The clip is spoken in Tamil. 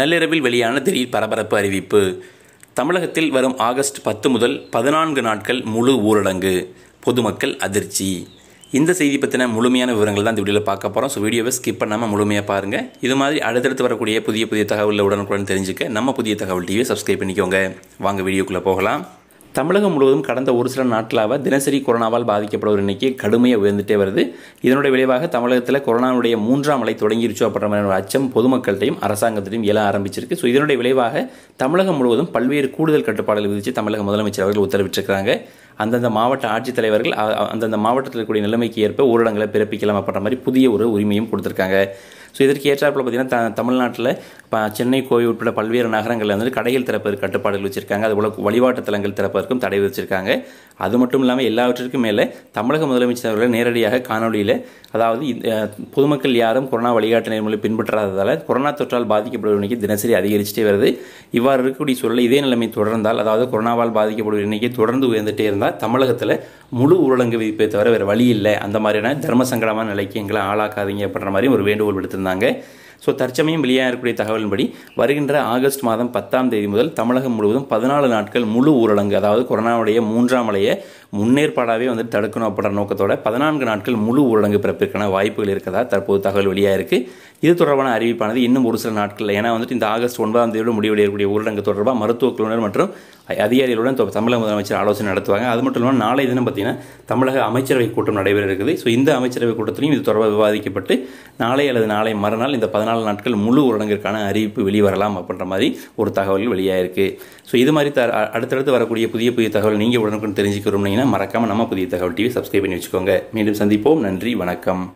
நள்ளிரவில் வெளியான திடீர் பரபரப்பு அறிவிப்பு தமிழகத்தில் வரும் ஆகஸ்ட் பத்து முதல் பதினான்கு நாட்கள் முழு ஊரடங்கு பொதுமக்கள் அதிர்ச்சி இந்த செய்தி பற்றின முழுமையான விவரங்கள் தான் இந்த வீடியோவில் பார்க்க போகிறோம் ஸோ வீடியோவை ஸ்கிப் பண்ணாமல் முழுமையாக பாருங்கள் இது மாதிரி அடுத்தடுத்து வரக்கூடிய புதிய புதிய தகவலில் உடனுக்குடன் தெரிஞ்சுக்க நம்ம புதிய தகவல் டிவியை சப்ஸ்கிரைப் பண்ணிக்கோங்க வாங்க வீடியோக்குள்ளே போகலாம் தமிழகம் முழுவதும் கடந்த ஒரு சில நாட்களாக தினசரி கொரோனாவால் பாதிக்கப்படுவோர் எண்ணிக்கை கடுமையாக உயர்ந்துட்டே வருது இதனுடைய விளைவாக தமிழகத்தில் கொரோனாவுடைய மூன்றாம் அலை தொடங்கிருச்சோ அப்படின்ற அச்சம் பொதுமக்கள்கிட்டையும் அரசாங்கத்திலையும் எழ ஆரம்பிச்சிருக்கு ஸோ இதனுடைய விளைவாக தமிழகம் முழுவதும் பல்வேறு கூடுதல் கட்டுப்பாடுகள் விதித்து தமிழக முதலமைச்சர் அவர்கள் உத்தரவிட்டிருக்கிறாங்க அந்தந்த மாவட்ட ஆட்சித்தலைவர்கள் அந்தந்த மாவட்டத்தில் இருக்கக்கூடிய நிலைமைக்கு ஏற்ப ஊரடங்களை பிறப்பிக்கலாம் அப்படின்ற மாதிரி புதிய ஒரு உரிமையும் கொடுத்துருக்காங்க ஸோ இதற்கு ஏற்றாப்பில் பார்த்தீங்கன்னா த தமிழ்நாட்டில் இப்போ சென்னை கோவில் உட்பட பல்வேறு நகரங்களில் வந்து கடைகள் திறப்பதற்கு கட்டுப்பாடுகள் வச்சுருக்காங்க அதுபோல் வழிபாட்டு தலங்கள் திறப்பதற்கும் தடை வச்சுருக்காங்க அது மட்டும் இல்லாமல் எல்லாவற்றிற்கும் மேலே தமிழக முதலமைச்சர் அவர்கள் நேரடியாக காணொலியில் அதாவது பொதுமக்கள் யாரும் கொரோனா வழிகாட்டு நெறிமுறை பின்பற்றாததால் கொரோனா தொற்றால் பாதிக்கப்படுவோர் எண்ணிக்கை தினசரி அதிகரிச்சுட்டே வருது இவ்வாறு இருக்கக்கூடிய சூழலில் இதே நிலைமை தொடர்ந்தால் அதாவது கொரோனாவால் பாதிக்கப்படுவோர் எண்ணிக்கை தொடர்ந்து உயர்ந்துட்டே இருந்தால் தமிழகத்தில் முழு ஊரடங்கு விதிப்பை தவிர வேறு வழி இல்லை அந்த மாதிரியான தர்ம நிலைக்கு எங்களை ஆளாக்காதீங்க அப்படின்ற மாதிரி ஒரு வேண்டுகோள் விடுத்திருந்தாங்க ஸோ தற்சமயம் வெளியாகக்கூடிய தகவலின்படி வருகின்ற ஆகஸ்ட் மாதம் பத்தாம் தேதி முதல் தமிழகம் முழுவதும் பதினாலு நாட்கள் முழு ஊரடங்கு அதாவது கொரோனாவுடைய மூன்றாம் அலையை முன்னேற்பாடாகவே வந்து தடுக்கணும் அப்படின்ற நோக்கத்தோட பதினான்கு நாட்கள் முழு ஊரடங்கு பிறப்பிற்கான வாய்ப்புகள் இருக்கிறதா தற்போது தகவல் வெளியாக இருக்குது இது தொடர்பான அறிவிப்பானது இன்னும் ஒரு சில நாட்கள் ஏன்னா வந்துட்டு இந்த ஆகஸ்ட் ஒன்பதாம் தேதியோடு முடிவடையக்கூடிய ஊரடங்கு தொடர்பாக மருத்துவ குழுவினர் மற்றும் அதிகாரிகளுடன் தமிழக முதலமைச்சர் ஆலோசனை நடத்துவாங்க அது மட்டும் இல்லாமல் நாளை தினம் பார்த்திங்கன்னா தமிழக அமைச்சரவை கூட்டம் நடைபெற இருக்குது ஸோ இந்த அமைச்சரவை கூட்டத்திலையும் இது தொடர்பாக விவாதிக்கப்பட்டு நாளை அல்லது நாளை மறுநாள் இந்த பதினாலு நாட்கள் முழு ஊரடங்கிற்கான அறிவிப்பு வெளிவரலாம் அப்படின்ற மாதிரி ஒரு தகவல் வெளியாயிருக்கு ஸோ இது மாதிரி த அடுத்தடுத்து வரக்கூடிய புதிய புதிய தகவல் நீங்கள் உடனுக்குன்னு தெரிஞ்சுக்கிறோம்னீங்கன்னா மறக்காமல் நம்ம புதிய தகவல் டிவி சப்ஸ்கிரைப் பண்ணி வச்சுக்கோங்க மீண்டும் சந்திப்போம் நன்றி வணக்கம்